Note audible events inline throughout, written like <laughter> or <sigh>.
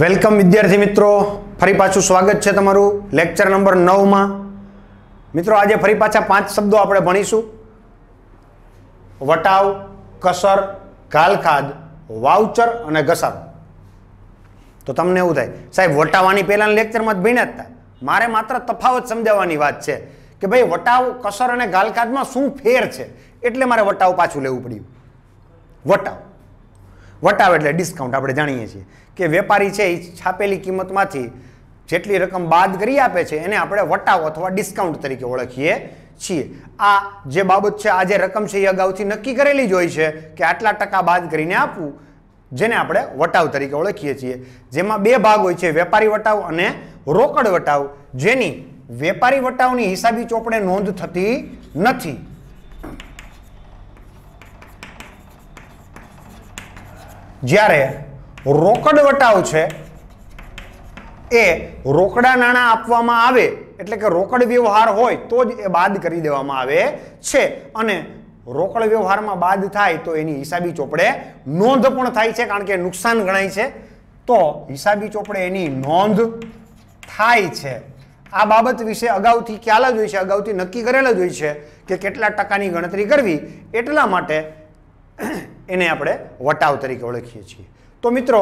welcome વિદ્યાર્થી મિત્રો ફરી પાછું સ્વાગત છે તમારું લેક્ચર નંબર નવમાં મિત્રો આજે ફરી પાછા પાંચ શબ્દો આપણે ભણીશું વટાવ કસર ગાલખાદ વાઉચર અને ઘસાર તો તમને એવું થાય સાહેબ વટાવાની પહેલાંના લેક્ચરમાં જ ભીણ્યા હતા મારે માત્ર તફાવત સમજાવવાની વાત છે કે ભાઈ વટાવ કસર અને ગાલખાદમાં શું ફેર છે એટલે મારે વટાવ પાછું લેવું પડ્યું વટાવ વટાવ એટલે ડિસ્કાઉન્ટ આપણે જાણીએ છીએ કે વેપારી છે એ છાપેલી કિંમતમાંથી જેટલી રકમ બાદ કરી આપે છે એને આપણે વટાવ અથવા ડિસ્કાઉન્ટ તરીકે ઓળખીએ છીએ આ જે બાબત છે આ જે રકમ છે એ અગાઉથી નક્કી કરેલી જ હોય છે કે આટલા ટકા બાદ કરીને આપવું જેને આપણે વટાવ તરીકે ઓળખીએ છીએ જેમાં બે ભાગ હોય છે વેપારી વટાવ અને રોકડ વટાવ જેની વેપારી વટાવની હિસાબી ચોપડે નોંધ થતી નથી જ્યારે રોકડ વટાવ છે એ રોકડા નાણાં આપવામાં આવે એટલે કે રોકડ વ્યવહાર હોય તો જ એ બાદ કરી દેવામાં આવે છે અને રોકડ વ્યવહારમાં બાદ થાય તો એની હિસાબી ચોપડે નોંધ પણ થાય છે કારણ કે નુકસાન ગણાય છે તો હિસાબી ચોપડે એની નોંધ થાય છે આ બાબત વિશે અગાઉથી ખ્યાલ જ હોય છે અગાઉથી નક્કી કરેલ જ હોય છે કે કેટલા ટકાની ગણતરી કરવી એટલા માટે એને આપણે વટાવ તરીકે ઓળખીએ છીએ તો મિત્રો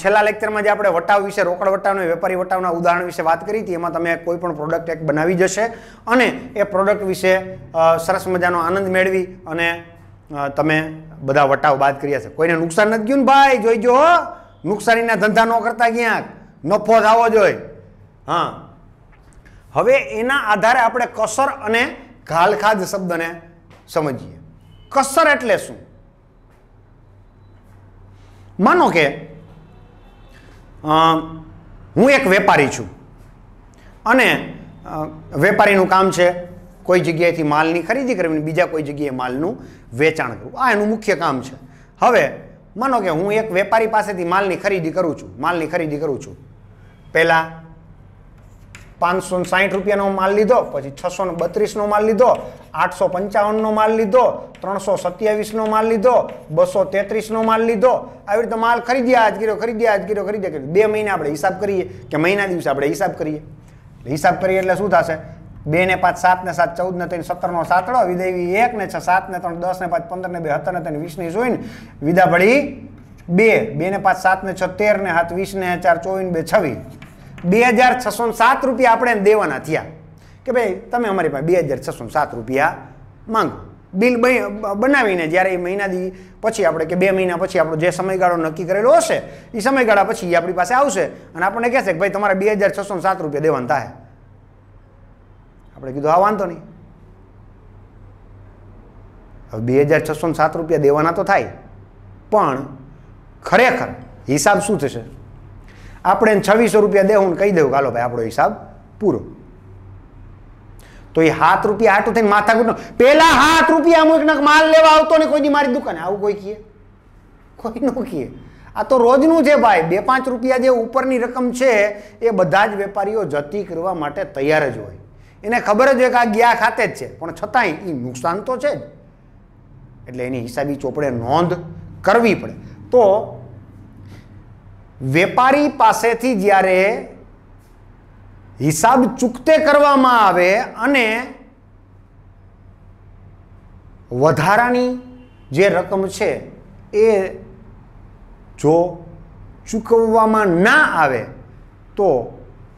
છેલ્લા લેક્ચરમાં જે આપણે વટાવ વિશે રોકડ વટાવના વેપારી વટાવના ઉદાહરણ વિશે વાત કરી હતી એમાં તમે કોઈ પણ પ્રોડક્ટ એક બનાવી જશે અને એ પ્રોડક્ટ વિશે સરસ મજાનો આનંદ મેળવી અને તમે બધા વટાવ બાદ કર્યા છે કોઈને નુકસાન નથી ગયું ને ભાઈ જોઈજો નુકસાનીના ધંધા ન કરતા ક્યાંક નફો થવો જોઈએ હા હવે એના આધારે આપણે કસર અને ઘાલખાદ શબ્દને સમજીએ કસર એટલે શું માનો કે હું એક વેપારી છું અને વેપારીનું કામ છે કોઈ જગ્યાએથી માલની ખરીદી કરવી બીજા કોઈ જગ્યાએ માલનું વેચાણ કરવું આ એનું મુખ્ય કામ છે હવે માનો કે હું એક વેપારી પાસેથી માલની ખરીદી કરું છું માલની ખરીદી કરું છું પહેલાં પાંચસો સાહીઠ રૂપિયાનો માલ લીધો પછી છસો બત્રીસનો માલ લીધો આઠસો પંચાવનનો માલ લીધો ત્રણસો સત્યાવીસનો માલ લીધો બસો તેત્રીસનો માલ લીધો આવી રીતે માલ ખરીદ્યા આજ કર્યો ખરીદ્યા આજ કર્યો ખરીદ્યા કર્યો બે મહિના આપણે હિસાબ કરીએ કે મહિના દિવસે આપણે હિસાબ કરીએ હિસાબ કરીએ એટલે શું થશે બે ને પાંચ સાત ને સાત ચૌદ ને ત્રણ સત્તર સાતડો વિદેવી એક ને છ સાત ને ત્રણ દસ ને પાંચ પંદર ને બે સત્તર ને ત્રણ વીસ ને જોઈને વિદા ભળી બે બે ને પાંચ સાત ને છ તેર ને હાથ વીસ ને ચાર ચોવીસ બે છવ્વીસ બે હજાર છસો સાત રૂપિયા આપણે દેવાના થયા કે ભાઈ તમે અમારી પાસે બે હજાર છસો સાત રૂપિયા માંગો બિલ બનાવીને જ્યારે એ મહિનાથી પછી આપણે કે બે મહિના પછી આપણો જે સમયગાળો નક્કી કરેલો હશે એ સમયગાળા પછી એ આપણી પાસે આવશે અને આપણને કહેશે કે ભાઈ તમારે બે હજાર છસો સાત રૂપિયા દેવાના થાય આપણે કીધું આ વાંધો નહીં હવે બે હજાર છસો સાત રૂપિયા દેવાના તો થાય પણ ખરેખર હિસાબ શું થશે આપણે છવ્વીસો રૂપિયા દે હું કહી દઉં હાલો ભાઈ આપણો હિસાબ પૂરો તો એ હાથ રૂપિયા હાટું થઈને માથાકૂટ પેલા હાથ રૂપિયા હું એક માલ લેવા આવતો ને કોઈ મારી દુકાને આવું કોઈ કીએ કોઈનું ન કીએ આ તો રોજનું છે ભાઈ બે પાંચ રૂપિયા જે ઉપરની રકમ છે એ બધા જ વેપારીઓ જતી કરવા માટે તૈયાર જ હોય એને ખબર જ હોય કે આ ગયા ખાતે જ છે પણ છતાંય એ નુકસાન તો છે જ એટલે એની હિસાબી ચોપડે નોંધ કરવી પડે તો વેપારી પાસેથી જ્યારે હિસાબ ચૂકતે કરવામાં આવે અને વધારાની જે રકમ છે એ જો ચૂકવવામાં ના આવે તો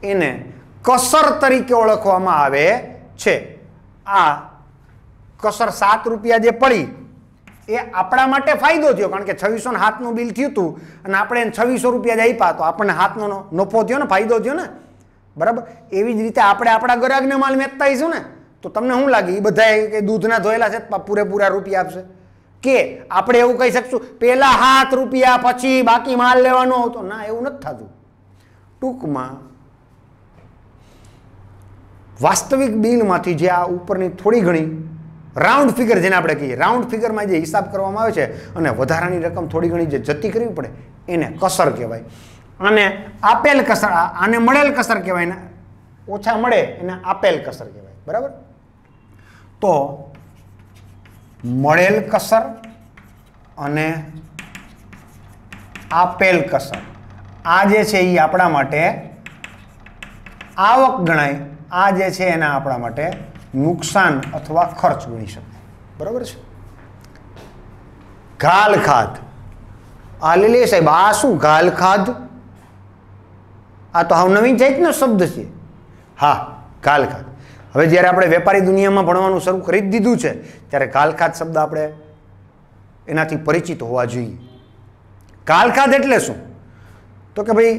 એને કસર તરીકે ઓળખવામાં આવે છે આ કસર સાત રૂપિયા જે પડી એ આપણા માટે ફાયદો થયો કારણ કે છવ્વીસો ને હાથનું બિલ થયું હતું અને આપણે એને છવ્વીસો રૂપિયા જ આપ્યા તો આપણને હાથનો નફો થયો ને ફાયદો થયો ને બરાબર એવી જ રીતે આપણે આપણા ગ્રાહકને માલ વેચતાઈશું ને તો તમને શું લાગે એ બધા કે દૂધના ધોયેલા છે પૂરેપૂરા રૂપિયા આપશે કે આપણે એવું કહી શકશું પહેલાં હાથ રૂપિયા પછી બાકી માલ લેવાનો હતો ના એવું નથી થતું ટૂંકમાં વાસ્તવિક બિલમાંથી જે આ ઉપરની થોડી ઘણી રાઉન્ડ ફિગર જેને આપણે કહીએ રાઉન્ડ ફિગરમાં જે હિસાબ કરવામાં આવે છે અને વધારાની રકમ થોડી ઘણી જે જતી કરવી પડે એને કસર કહેવાય અને આપેલ કસર આને મળેલ કસર કહેવાય ને ઓછા મળે એને આપેલ કસર કહેવાય બરાબર તો મળેલ કસર અને આપેલ કસર આ જે છે એ આપણા માટે આવક ગણાય આ જે છે એના આપણા માટે નુકસાન અથવા ખર્ચ ગણી શકાય બરાબર છે ઘાલખાદ આ લે સાહેબ આ શું ઘાલખાદ આ તો હાવ નવીન જાતનો શબ્દ છે હા ઘાલખાદ હવે જ્યારે આપણે વેપારી દુનિયામાં ભણવાનું શરૂ કરી જ દીધું છે ત્યારે ઘાલખાદ શબ્દ આપણે એનાથી પરિચિત હોવા જોઈએ ઘાલખાદ એટલે શું તો કે ભાઈ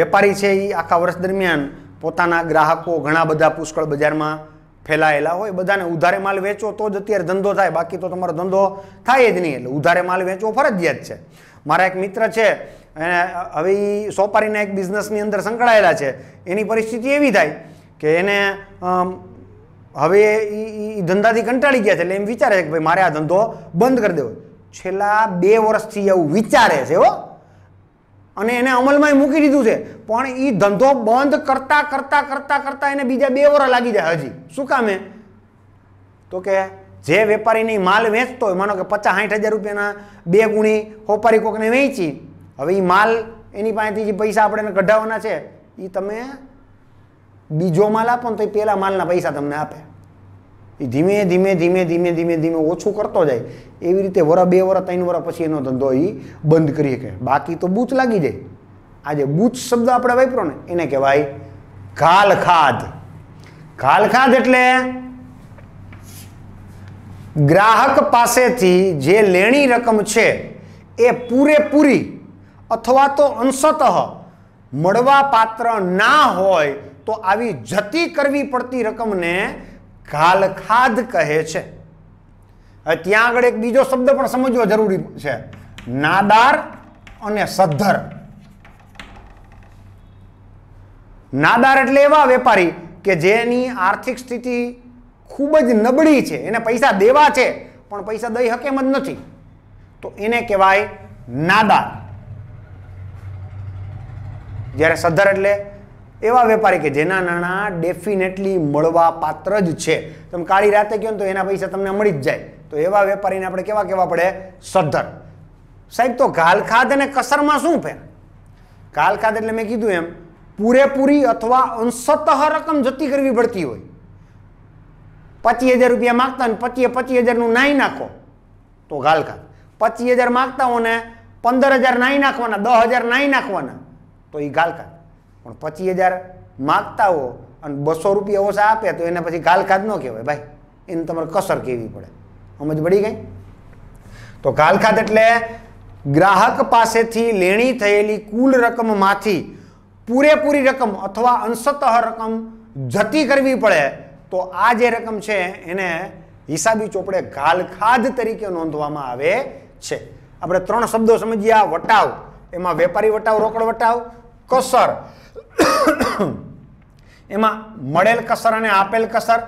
વેપારી છે એ આખા વર્ષ દરમિયાન પોતાના ગ્રાહકો ઘણા બધા પુષ્કળ બજારમાં ફેલાયેલા હોય બધાને ઉધારે માલ વેચો તો જ અત્યારે ધંધો થાય બાકી તો તમારો ધંધો થાય જ નહીં એટલે ઉધારે માલ વેચવો ફરજિયાત છે મારા એક મિત્ર છે એને હવે એ સોપારીના એક બિઝનેસની અંદર સંકળાયેલા છે એની પરિસ્થિતિ એવી થાય કે એને હવે એ ધંધાથી કંટાળી ગયા છે એટલે એમ વિચારે છે કે ભાઈ મારે આ ધંધો બંધ કરી દેવો છેલ્લા બે વર્ષથી એવું વિચારે છે હો અને એને અમલમાં મૂકી દીધું છે પણ એ ધંધો બંધ કરતા કરતા કરતા કરતા એને બીજા બે વર્ષ લાગી જાય હજી શું કામે તો કે જે વેપારીને માલ વેચતો હોય માનો કે પચાસ સાઠ હજાર રૂપિયાના બે ગુણી હોપારી કોકને વેચી હવે એ માલ એની પાસેથી જે પૈસા આપણે કઢાવવાના છે એ તમે બીજો માલ આપો ને તો એ પહેલાં માલના પૈસા તમને આપે એ ધીમે ધીમે ધીમે ધીમે ધીમે ધીમે ઓછું કરતો જાય એવી રીતે વરા બે વરા ત્રણ વરા પછી એનો ધંધો એ બંધ કરી શકે બાકી તો બૂચ લાગી જાય આજે બૂચ શબ્દ આપણે વાપરો ને એને કહેવાય ઘાલખાદ ઘાલખાદ એટલે ગ્રાહક પાસેથી જે લેણી રકમ છે એ પૂરેપૂરી અથવા તો અંશતઃ મળવા પાત્ર ના હોય તો આવી જતી કરવી પડતી રકમને કાલખાદ કહે છે ત્યાં આગળ એક બીજો શબ્દ પણ સમજવો જરૂરી છે નાદાર અને સદ્ધર નાદાર એટલે એવા વેપારી કે જેની આર્થિક સ્થિતિ ખૂબ જ નબળી છે એને પૈસા દેવા છે પણ પૈસા દઈ હકેમ જ નથી તો એને કહેવાય નાદાર જ્યારે સદ્ધર એટલે એવા વેપારી કે જેના નાણાં ડેફિનેટલી મળવા પાત્ર જ છે તમે કાળી રાતે કહો ને તો એના પૈસા તમને મળી જ જાય તો એવા વેપારીને આપણે કેવા કહેવા પડે સદ્ધર સાહેબ તો ગાલખાદ અને કસરમાં શું ફેર ગાલખાદ એટલે મેં કીધું એમ પૂરેપૂરી અથવા અંશતઃ રકમ જતી કરવી પડતી હોય પચીસ હજાર રૂપિયા માગતા ને પચીએ પચીસ હજારનું નાહી નાખો તો ગાલખાદ પચીસ હજાર માગતા હો ને પંદર હજાર નાહી નાખવાના દસ હજાર નાહી નાખવાના તો એ ગાલખાદ પણ પચીસ હજાર માગતા હો અને બસો રૂપિયા ઓછા આપે તો એને પછી ગાલખાદ ન કહેવાય ભાઈ એને તમારે કસર કહેવી પડે સમજ પડી ગઈ તો ગાલખાદ એટલે ગ્રાહક પાસેથી લેણી થયેલી કુલ રકમમાંથી પૂરેપૂરી રકમ અથવા અંશતઃ રકમ જતી કરવી પડે તો આ જે રકમ છે એને હિસાબી ચોપડે ગાલખાદ તરીકે નોંધવામાં આવે છે આપણે ત્રણ શબ્દો સમજ્યા વટાવ એમાં વેપારી વટાવ રોકડ વટાવ કસર એમાં મળેલ કસર અને આપેલ કસર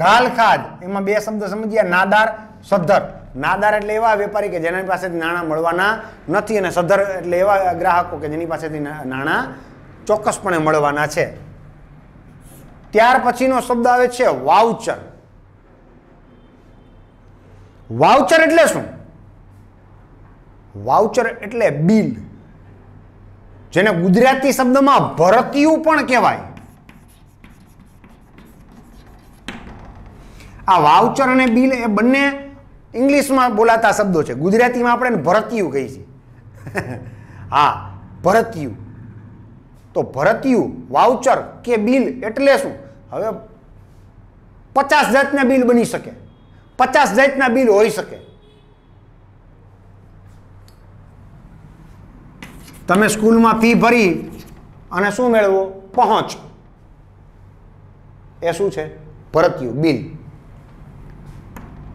ઘાલખાજ એમાં બે શબ્દ સમજીએ નાદાર સદ્ધર નાદાર એટલે એવા વેપારી કે જેની પાસેથી નાણાં મળવાના નથી અને સદ્ધર એટલે એવા ગ્રાહકો કે જેની પાસેથી નાણાં ચોક્કસપણે મળવાના છે ત્યાર પછીનો શબ્દ આવે છે વાઉચર વાઉચર એટલે શું વાઉચર એટલે બિલ જેને ગુજરાતી શબ્દમાં ભરતીયું પણ કહેવાય આ વાઉચર અને બિલ એ બંને ઇંગ્લિશમાં બોલાતા શબ્દો છે ગુજરાતીમાં આપણે ભરતિયું કહીએ છીએ <laughs> હા ભરતિયું તો ભરતિયું વાઉચર કે બિલ એટલે શું હવે પચાસ જાતના બિલ બની શકે પચાસ જાતના બિલ હોઈ શકે તમે સ્કૂલમાં ફી ભરી અને શું મેળવો પહોંચ એ શું છે ભરતિયું બિલ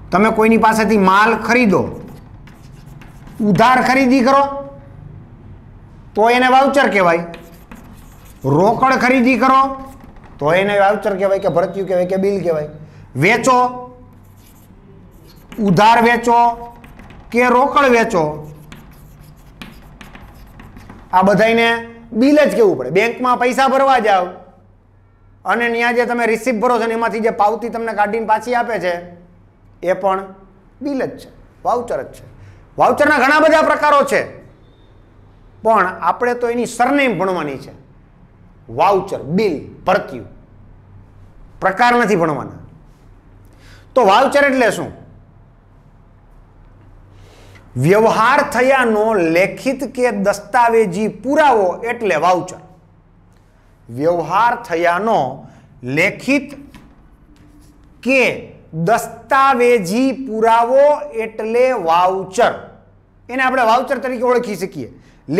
તમે કોઈની પાસેથી માલ ખરીદો ઉધાર ખરીદી કરો તો એને વાઉચર કહેવાય રોકડ ખરીદી કરો તો એને વાઉચર કહેવાય કે ભરતિયું કહેવાય કે બિલ કહેવાય વેચો ઉધાર વેચો કે રોકડ વેચો આ બધાને બિલ જ કહેવું પડે બેંકમાં પૈસા ભરવા જાઓ અને ત્યાં જે તમે રિસિપ્ટ ભરો છો ને એમાંથી જે પાવતી તમને કાઢીને પાછી આપે છે એ પણ બિલ જ છે વાઉચર જ છે વાઉચરના ઘણા બધા પ્રકારો છે પણ આપણે તો એની સરનેમ ભણવાની છે વાઉચર બિલ ભરત્યું પ્રકાર નથી ભણવાના તો વાઉચર એટલે શું વ્યવહાર થયાનો લેખિત કે દસ્તાવેજી પુરાવો એટલે વાઉચર વ્યવહાર થયાનો લેખિત કે દસ્તાવેજી પુરાવો એટલે વાઉચર એને આપણે વાઉચર તરીકે ઓળખી શકીએ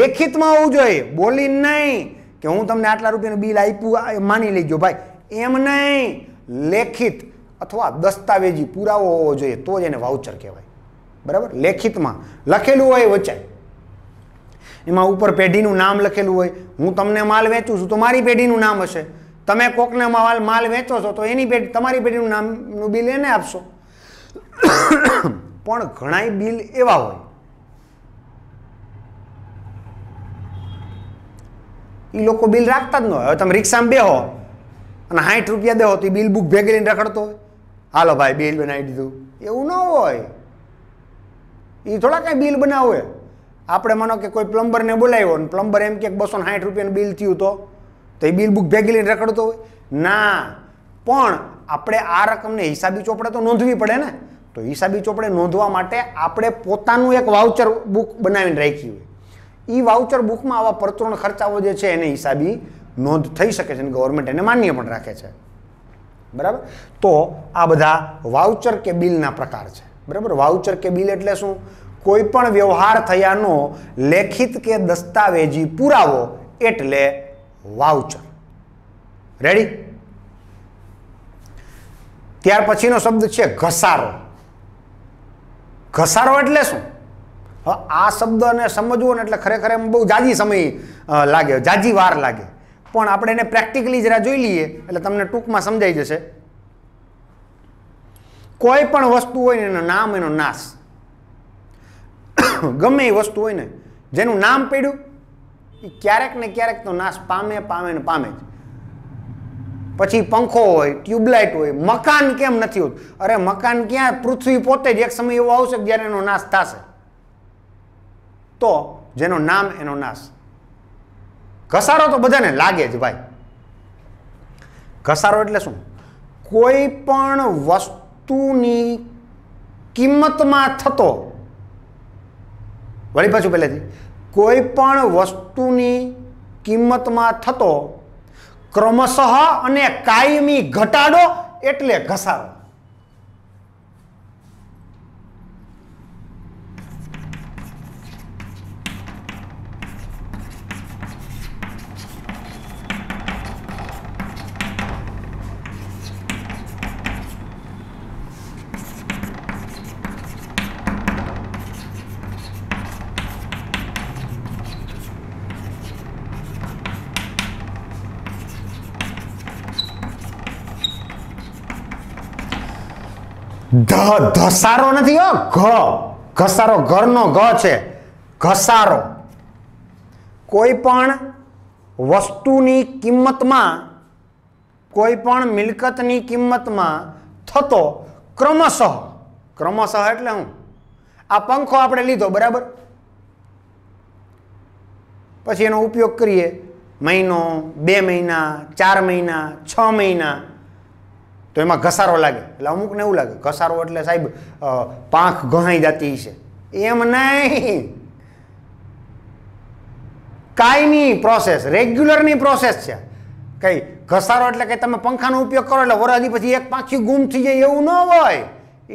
લેખિતમાં હોવું જોઈએ બોલી નહીં કે હું તમને આટલા રૂપિયાનું બિલ આપ્યું માની લેજો ભાઈ એમ નહીં લેખિત અથવા દસ્તાવેજી પુરાવો હોવો જોઈએ તો જ એને વાઉચર કહેવાય બરાબર લેખિતમાં લખેલું હોય વચાય એમાં ઉપર પેઢીનું નામ લખેલું હોય હું તમને માલ વેચું છું તો મારી પેઢીનું નામ હશે તમે કોકને માલ માલ વેચો છો તો એની પેઢી તમારી પેઢીનું નામનું બિલ એને આપશો પણ ઘણાય બિલ એવા હોય એ લોકો બિલ રાખતા જ ન હોય હવે તમે રિક્ષામાં બેહો અને સાઠ રૂપિયા દેહો તો એ બિલ બુક ભેગી રખડતો હોય હાલો ભાઈ બિલ બનાવી દીધું એવું ન હોય એ થોડા કાંઈ બિલ બનાવે આપણે માનો કે કોઈ પ્લમ્બરને બોલાવ્યો ને પ્લમ્બર એમ કે બસો સાઠ રૂપિયાનું બિલ થયું તો તો એ બિલ બુક ભેગી લઈને રખડતો હોય ના પણ આપણે આ રકમને હિસાબી ચોપડે તો નોંધવી પડે ને તો હિસાબી ચોપડે નોંધવા માટે આપણે પોતાનું એક વાઉચર બુક બનાવીને રાખી હોય એ વાઉચર બુકમાં આવા પરચુરણ ખર્ચાઓ જે છે એને હિસાબી નોંધ થઈ શકે છે અને ગવર્મેન્ટ એને માન્ય પણ રાખે છે બરાબર તો આ બધા વાઉચર કે બિલના પ્રકાર છે બરાબર વાઉચર કે બિલ એટલે શું કોઈ પણ વ્યવહાર થયાનો લેખિત કે દસ્તાવેજી પુરાવો એટલે વાઉચર રેડી ત્યાર પછીનો શબ્દ છે ઘસારો ઘસારો એટલે શું આ શબ્દને સમજવો ને એટલે ખરેખર એમ બહુ જાજી સમય લાગે જાજી વાર લાગે પણ આપણે એને પ્રેક્ટિકલી જરા જોઈ લઈએ એટલે તમને ટૂંકમાં સમજાઈ જશે કોઈ પણ વસ્તુ હોય ને એનું નામ એનો નાશ ગમે એ વસ્તુ હોય ને જેનું નામ પડ્યું એ ક્યારેક ને ક્યારેક તો નાશ પામે પામે ને પામે જ પછી પંખો હોય ટ્યુબલાઇટ હોય મકાન કેમ નથી હોતું અરે મકાન ક્યાં પૃથ્વી પોતે જ એક સમય એવો આવશે જ્યારે એનો નાશ થશે તો જેનો નામ એનો નાશ ઘસારો તો બધાને લાગે જ ભાઈ ઘસારો એટલે શું કોઈ પણ વસ્તુ વસ્તુની કિંમતમાં થતો વળી પાછું પહેલેથી કોઈ પણ વસ્તુની કિંમતમાં થતો ક્રમશઃ અને કાયમી ઘટાડો એટલે ઘસારો ધ ધસારો નથી હો ઘ ઘસારો ઘરનો ઘ છે ઘસારો કોઈ પણ વસ્તુની કિંમતમાં કોઈ પણ મિલકતની કિંમતમાં થતો ક્રમશઃ ક્રમશઃ એટલે હું આ પંખો આપણે લીધો બરાબર પછી એનો ઉપયોગ કરીએ મહિનો બે મહિના ચાર મહિના છ મહિના તો એમાં ઘસારો લાગે એટલે અમુકને એવું લાગે ઘસારો એટલે સાહેબ પાંખ ઘણાઈ જતી છે એમ નહીં કાયમી પ્રોસેસ રેગ્યુલરની પ્રોસેસ છે કઈ ઘસારો એટલે કે તમે પંખાનો ઉપયોગ કરો એટલે વરાદી પછી એક પાંખી ગુમ થઈ જાય એવું ન હોય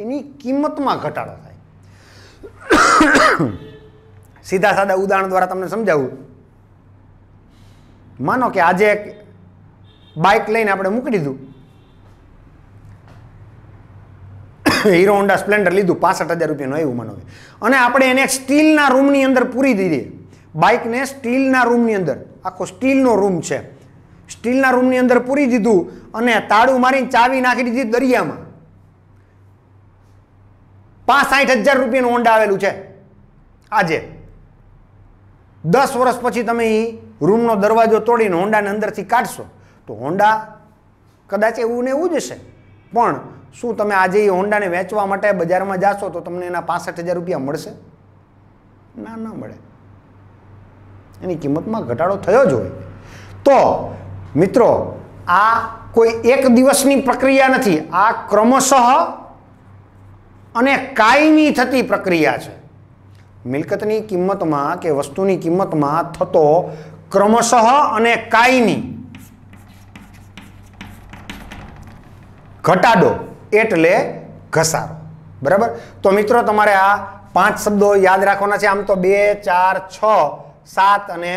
એની કિંમતમાં ઘટાડો થાય સીધા સાદા ઉદાહરણ દ્વારા તમને સમજાવું માનો કે આજે એક બાઇક લઈને આપણે મૂકી દીધું <laughs> હીરો હોન્ડા સ્પ્લેન્ડર લીધું પાસઠ હજાર રૂપિયાનો આવ્યું મને અને આપણે એને સ્ટીલના રૂમની અંદર પૂરી દીધી બાઇકને સ્ટીલના રૂમની અંદર આખો સ્ટીલનો રૂમ છે સ્ટીલના રૂમની અંદર પૂરી દીધું અને તાળું મારીને ચાવી નાખી દીધી દરિયામાં પાંચ સાઠ હજાર રૂપિયાનું હોન્ડા આવેલું છે આજે દસ વર્ષ પછી તમે રૂમનો દરવાજો તોડીને હોન્ડાને અંદરથી કાઢશો તો હોન્ડા કદાચ એવું ને એવું જ હશે પણ શું તમે આજે એ હોન્ડાને વેચવા માટે બજારમાં જાશો તો તમને એના પાસઠ હજાર રૂપિયા મળશે ના ના મળે એની કિંમતમાં ઘટાડો થયો જ હોય તો મિત્રો આ કોઈ એક દિવસની પ્રક્રિયા નથી આ ક્રમશઃ અને કાયમી થતી પ્રક્રિયા છે મિલકતની કિંમતમાં કે વસ્તુની કિંમતમાં થતો ક્રમશઃ અને કાયમી ઘટાડો એટલે ઘસારો બરાબર તો મિત્રો તમારે આ પાંચ શબ્દો યાદ રાખવાના છે આમ તો બે ચાર છ સાત અને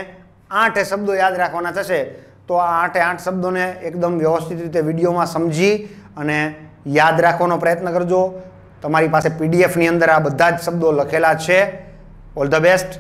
આઠ શબ્દો યાદ રાખવાના થશે તો આ આઠે આઠ શબ્દોને એકદમ વ્યવસ્થિત રીતે વિડીયોમાં સમજી અને યાદ રાખવાનો પ્રયત્ન કરજો તમારી પાસે પીડીએફની અંદર આ બધા જ શબ્દો લખેલા છે ઓલ ધ બેસ્ટ